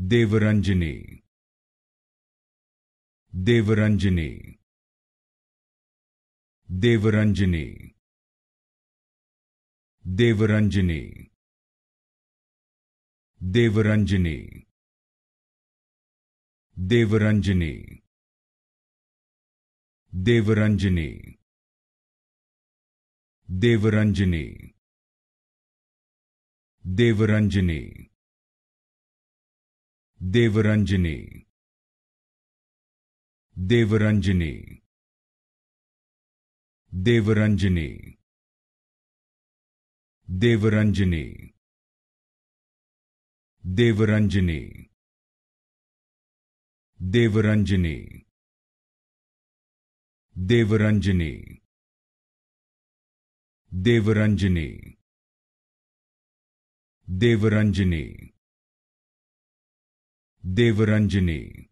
Devaranjani Devaranjani Devaranjani Devaranjani Devaranjani Devaranjani Devaranjani Devaranjani Devaranjani Devaranjani Devaranjani Devaranjani Devaranjani Devaranjani Devaranjani Devaranjani Devaranjani Devaranjani Devaranjani.